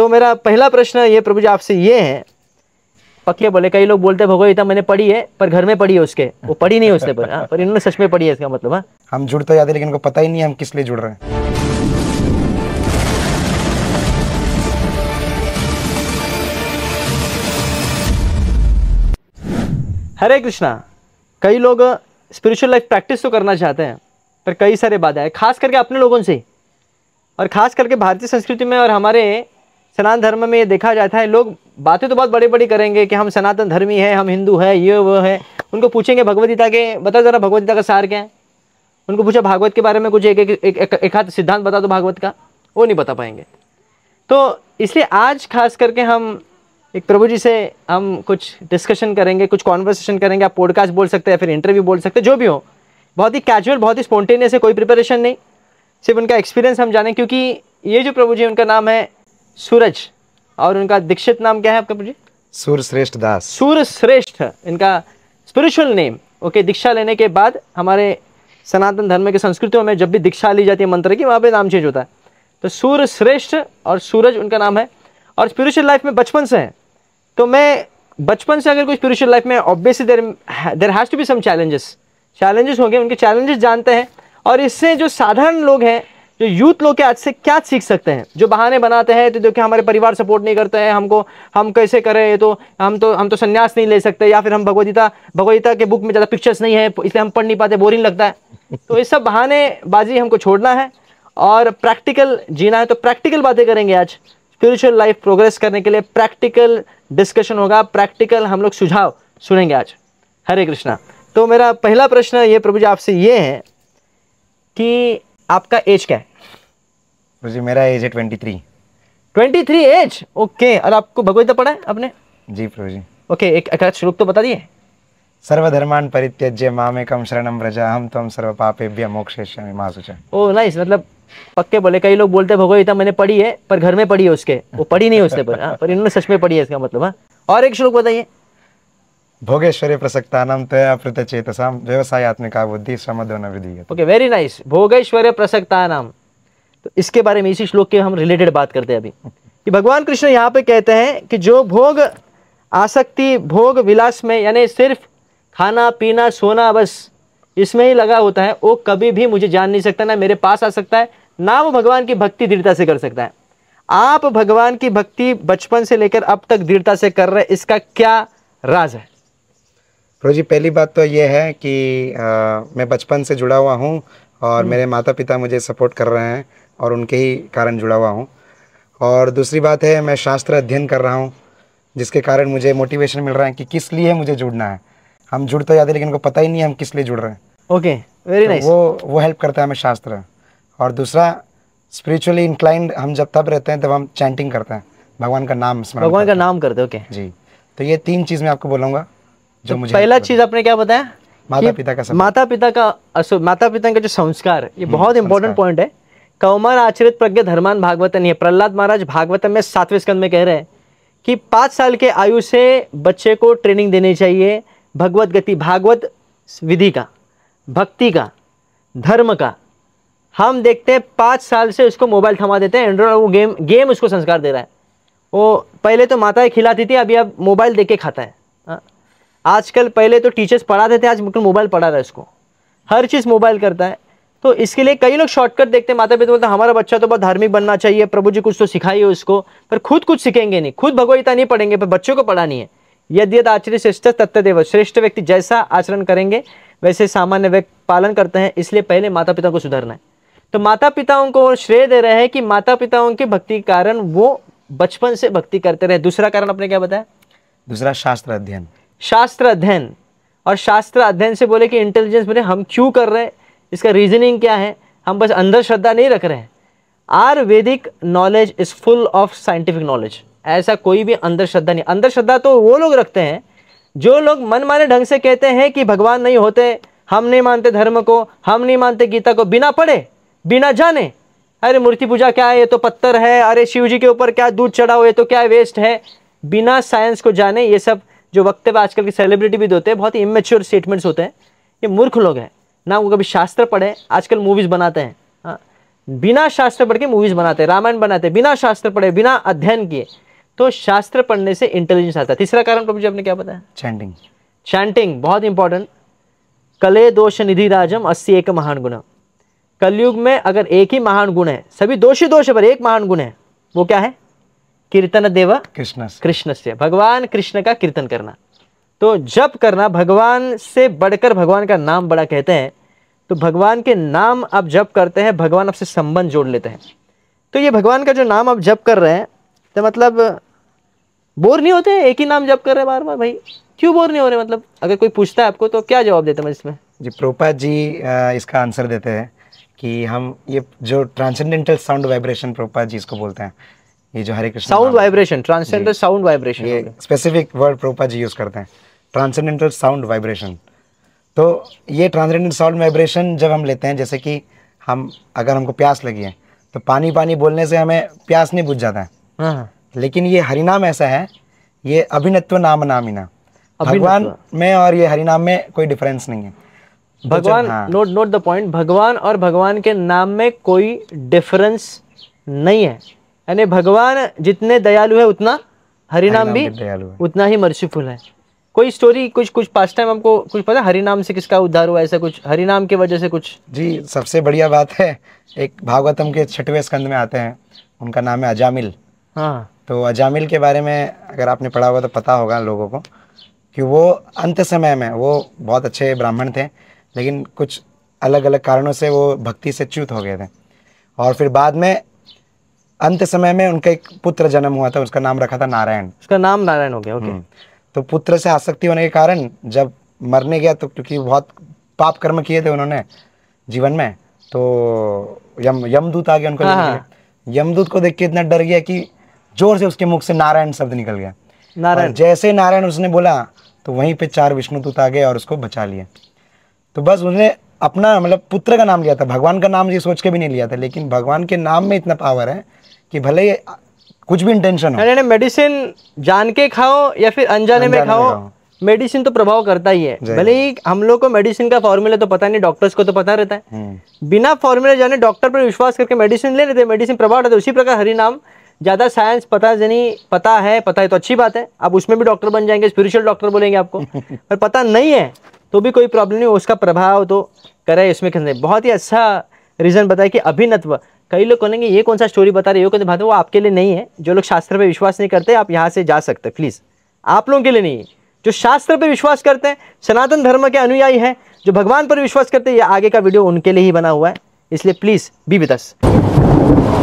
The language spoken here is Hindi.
तो मेरा पहला प्रश्न ये प्रभु जी आपसे ये है पक्के बोले कई लोग बोलते हैं भगवदगीता तो मैंने पढ़ी है पर घर में पढ़ी है उसके वो पढ़ी नहीं उसने पर, आ, हाँ, पर इन्होंने सच में पढ़ी है इसका मतलब हा? हम जुड़ तो जाते लेकिन इनको पता ही नहीं हम किस लिए जुड़ रहे हैं हरे कृष्णा कई लोग स्पिरिचुअल लाइफ प्रैक्टिस तो करना चाहते हैं पर कई सारे बाधाएं खास करके अपने लोगों से और खास करके भारतीय संस्कृति में और हमारे सनातन धर्म में ये देखा जाता है लोग बातें तो बहुत बड़ी बड़ी करेंगे कि हम सनातन धर्मी है हम हिंदू है ये वो है उनको पूछेंगे भगवदगीता के बता ज़रा भगवदगीता का सार क्या है उनको पूछा भागवत के बारे में कुछ एक एक एक, एक, एक हाथ सिद्धांत बता दो भागवत का वो नहीं बता पाएंगे तो इसलिए आज खास करके हम एक प्रभु जी से हम कुछ डिस्कशन करेंगे कुछ कॉन्वर्सेशन करेंगे आप पॉडकास्ट बोल सकते हैं फिर इंटरव्यू बोल सकते हैं जो भी हो बहुत ही कैजुअल बहुत ही स्पॉन्टेनियस है कोई प्रिपरेशन नहीं सिर्फ उनका एक्सपीरियंस हम जाने क्योंकि ये जो प्रभु जी उनका नाम है सूरज और उनका दीक्षित नाम क्या है आपका जी सूर्य श्रेष्ठ दास सूर्य श्रेष्ठ इनका स्पिरिचुअल नेम ओके दीक्षा लेने के बाद हमारे सनातन धर्म की संस्कृतियों में जब भी दीक्षा ली जाती है मंत्र की वहाँ पे नाम चेंज होता है तो सूर्य श्रेष्ठ और सूरज उनका नाम है और स्पिरिचुअल लाइफ में बचपन से है तो मैं बचपन से अगर कोई स्पिरिचुअल लाइफ में obviously there there has to be some challenges challenges होंगे उनके चैलेंजेस जानते हैं और इससे जो साधारण लोग हैं जो यूथ लोग आज से क्या सीख सकते हैं जो बहाने बनाते हैं तो देखिए हमारे परिवार सपोर्ट नहीं करते हैं हमको हम कैसे करें तो हम तो हम तो संन्यास नहीं ले सकते या फिर हम भगवदगीता भगवदगीता के बुक में ज़्यादा पिक्चर्स नहीं है इसलिए हम पढ़ नहीं पाते बोरिंग लगता है तो ये सब बहाने बाजी हमको छोड़ना है और प्रैक्टिकल जीना है तो प्रैक्टिकल बातें करेंगे आज स्पिरिचुअल लाइफ प्रोग्रेस करने के लिए प्रैक्टिकल डिस्कशन होगा प्रैक्टिकल हम लोग सुझाव सुनेंगे आज हरे कृष्णा तो मेरा पहला प्रश्न ये प्रभु जी आपसे ये है कि आपका एज क्या है जी मेरा एज है twenty three twenty three age okay और आपको पढ़ा है आपने जी प्रभु जी ओके एक श्लोक तो बता दिए सर्वधर्मान परित्यज्य मामेकम शरणम व्रजा हम सर्व पापेभ्य ओ नाइस oh, मतलब पक्के बोले कई लोग बोलते भगवदगीता मैंने पढ़ी है पर घर में पढ़ी है उसके वो पढ़ी नहीं उसने पर हाँ, पर इन्होंने सच में पढ़ी है इसका मतलब हाँ। और एक श्लोक बताइए भोगेश्वरी प्रसक्ता तया प्रत्यचेतसाम व्यवसायत्मिका बुद्धि समदो न ओके वेरी नाइस भोगेश्वरी प्रसक्तानाम तो इसके बारे में इसी श्लोक के हम रिलेटेड बात करते हैं अभी कि भगवान कृष्ण यहाँ पे कहते हैं कि जो भोग आसक्ति भोग विलास में यानी सिर्फ खाना पीना सोना बस इसमें ही लगा होता है वो कभी भी मुझे जान नहीं सकता ना मेरे पास आ सकता है ना वो भगवान की भक्ति दृढ़ता से कर सकता है आप भगवान की भक्ति बचपन से लेकर अब तक दृढ़ता से कर रहे इसका क्या राज है प्रो जी पहली बात तो ये है कि आ, मैं बचपन से जुड़ा हुआ हूँ और हम्म। मेरे माता पिता मुझे सपोर्ट कर रहे हैं और उनके ही कारण जुड़ा हुआ हूँ और दूसरी बात है मैं शास्त्र अध्ययन कर रहा हूँ जिसके कारण मुझे मोटिवेशन मिल रहा है कि किस लिए मुझे जुड़ना है हम जुड़ तो जाते लेकिन उनको पता ही नहीं है हम किस लिए जुड़ रहे हैं ओके वेरी नाइस वो वो हेल्प करता है हमें शास्त्र और दूसरा स्पिरिचुअली इंक्लाइंड हम जब तब रहते हैं तब हम चैंटिंग करते हैं भगवान का नाम स्मरण भगवान का नाम करते ओके जी तो ये तीन चीज़ मैं आपको बोलूंगा जो तो मुझे पहला चीज़ आपने क्या बताया माता पिता का माता पिता का माता पिता का जो संस्कार ये हम्म, बहुत इंपॉर्टेंट पॉइंट है कौमान आचरित प्रज्ञ धर्मान भागवतन ये प्रहलाद महाराज भागवतन में सातवें स्कंद में कह रहे हैं कि पाँच साल के आयु से बच्चे को ट्रेनिंग देनी चाहिए भगवत गति भागवत विधि का भक्ति का धर्म का हम देखते हैं पाँच साल से उसको मोबाइल थमा देते हैं एंड्रॉयड वो गेम गेम उसको संस्कार दे रहा है वो पहले तो माताएं खिलाती थी अभी अब मोबाइल दे के खाता है हाँ। आजकल पहले तो टीचर्स पढ़ाते थे आज बिल्कुल मोबाइल पढ़ा रहा है उसको हर चीज़ मोबाइल करता है तो इसके लिए कई लोग शॉर्टकट देखते हैं माता पिता बोलते हैं हमारा बच्चा तो बहुत धार्मिक बनना चाहिए प्रभु जी कुछ तो सिखाइए उसको पर खुद कुछ सीखेंगे नहीं खुद भगवीता नहीं पढ़ेंगे पर बच्चों को पढ़ानी है यदि यद आचर्य श्रेष्ठ तत्वदेव श्रेष्ठ व्यक्ति जैसा आचरण करेंगे वैसे सामान्य व्यक्ति पालन करते हैं इसलिए पहले माता पिता को सुधरना है तो माता पिताओं को श्रेय दे रहे हैं कि माता पिताओं की भक्ति कारण वो बचपन से भक्ति करते रहे दूसरा कारण आपने क्या बताया दूसरा शास्त्र अध्ययन शास्त्र अध्ययन और शास्त्र अध्ययन से बोले कि इंटेलिजेंस बोले हम क्यों कर रहे हैं इसका रीजनिंग क्या है हम बस अंदर श्रद्धा नहीं रख रहे हैं are Vedic knowledge is full of scientific knowledge ऐसा कोई भी अंदर श्रद्धा नहीं अंदर श्रद्धा तो वो लोग रखते हैं जो लोग मनमाने ढंग से कहते हैं कि भगवान नहीं होते हम नहीं मानते धर्म को हम नहीं मानते गीता को बिना पढ़े बिना जाने अरे मूर्ति पूजा क्या है ये तो पत्थर है अरे शिव जी के ऊपर क्या दूध चढ़ा हुआ तो क्या वेस्ट है बिना साइंस को जाने ये सब जो वक्त आजकल की सेलिब्रिटी भी होते हैं बहुत ही इमेच्योर स्टेटमेंट्स होते हैं ये मूर्ख लोग हैं ना वो कभी शास्त्र पढ़े आजकल मूवीज़ बनाते हैं हाँ। बिना शास्त्र पढ़ के मूवीज़ बनाते हैं रामायण बनाते हैं बिना शास्त्र पढ़े बिना अध्ययन किए तो शास्त्र पढ़ने से इंटेलिजेंस आता है तीसरा कारण प्रभु जी आपने क्या बताया चैंटिंग चैंटिंग बहुत इंपॉर्टेंट कले दोष निधि राजम अस्सी एक महान गुण कलयुग में अगर एक ही महान गुण है सभी दोषी दोष पर एक महान गुण है वो क्या है कीर्तन देव कृष्ण कृष्ण से भगवान कृष्ण का कीर्तन करना तो जप करना भगवान से बढ़कर भगवान का नाम बड़ा कहते हैं तो भगवान के नाम आप जप करते हैं भगवान आपसे संबंध जोड़ लेते हैं तो ये भगवान का जो नाम आप जप कर रहे हैं तो मतलब बोर नहीं होते एक ही नाम जप कर रहे हैं बार बार भाई क्यों बोर नहीं हो रहे मतलब अगर कोई पूछता है आपको तो क्या जवाब देते हैं इसमें जी प्रोपा जी इसका आंसर देते हैं कि हम ये जो ट्रांसेंडेंटल साउंड वाइब्रेशन प्रोपा जी इसको बोलते हैं ये जो Hare Krishna sound vibration transcendental sound vibration ये स्पेसिफिक वर्ड प्रोपा जी यूज़ करते हैं ट्रांसेंडेंटल साउंड वाइब्रेशन तो ये ट्रांसजेंडेंट सॉल्ट वाइब्रेशन जब हम लेते हैं जैसे कि हम अगर हमको प्यास लगी है तो पानी पानी बोलने से हमें प्यास नहीं बुझ जाता है हाँ, हाँ। लेकिन ये हरिनाम ऐसा है ये अभिनत्व नाम नामिना भगवान में और ये हरिनाम में कोई डिफरेंस नहीं है तो भगवान नोट नोट द पॉइंट भगवान और भगवान के नाम में कोई डिफरेंस नहीं है यानी भगवान जितने दयालु है उतना हरिनाम भी, भी उतना ही मर्सीफुल है कोई स्टोरी कुछ कुछ पास्ट टाइम हमको कुछ पता है नाम से किसका उद्धार हुआ ऐसा कुछ हरिनाम की वजह से कुछ जी सबसे बढ़िया बात है एक भागवतम के छठवें स्कंद में आते हैं उनका नाम है अजामिल हाँ तो अजामिल के बारे में अगर आपने पढ़ा होगा तो पता होगा लोगों को कि वो अंत समय में वो बहुत अच्छे ब्राह्मण थे लेकिन कुछ अलग अलग कारणों से वो भक्ति से च्युत हो गए थे और फिर बाद में अंत समय में उनका एक पुत्र जन्म हुआ था उसका नाम रखा था नारायण उसका नाम नारायण हो गया ओके हम्म। तो पुत्र से आसक्ति होने के कारण जब मरने गया तो क्योंकि बहुत पाप कर्म किए थे उन्होंने जीवन में तो यम यमदूत आ गया उनको हाँ।, हाँ। यमदूत को देख के इतना डर गया कि जोर से उसके मुख से नारायण शब्द निकल गया नारायण जैसे नारायण उसने बोला तो वहीं पे चार विष्णुदूत आ गए और उसको बचा लिया तो बस उसने अपना मतलब पुत्र का नाम लिया था भगवान का नाम ये सोच के भी नहीं लिया था लेकिन भगवान के नाम में इतना पावर है कि भले ही कुछ भी इंटेंशन हो मेडिसिन जान के खाओ या फिर अनजाने में खाओ मेडिसिन तो प्रभाव करता ही है भले ही हम लोग को मेडिसिन का फॉर्मूला तो पता नहीं डॉक्टर्स को तो पता रहता है हम्म। बिना फॉर्मूला जाने डॉक्टर पर विश्वास करके मेडिसिन ले लेते हैं मेडिसिन प्रभाव रहता है उसी प्रकार हरि नाम ज़्यादा साइंस पता यानी पता है पता है तो अच्छी बात है आप उसमें भी डॉक्टर बन जाएंगे स्पिरिचुअल डॉक्टर बोलेंगे आपको पर पता नहीं है तो भी कोई प्रॉब्लम नहीं उसका प्रभाव तो करे इसमें कहते बहुत ही अच्छा रीज़न बताया कि अभिनत्व कई लोग कहेंगे ये कौन सा स्टोरी बता रहे हो कहते भाई वो आपके लिए नहीं है जो लोग शास्त्र पर विश्वास नहीं करते आप यहाँ से जा सकते प्लीज़ आप लोगों के लिए नहीं है जो शास्त्र पर विश्वास करते हैं सनातन धर्म के अनुयायी हैं जो भगवान पर विश्वास करते हैं ये आगे का वीडियो उनके लिए ही बना हुआ है इसलिए प्लीज़ बी विदस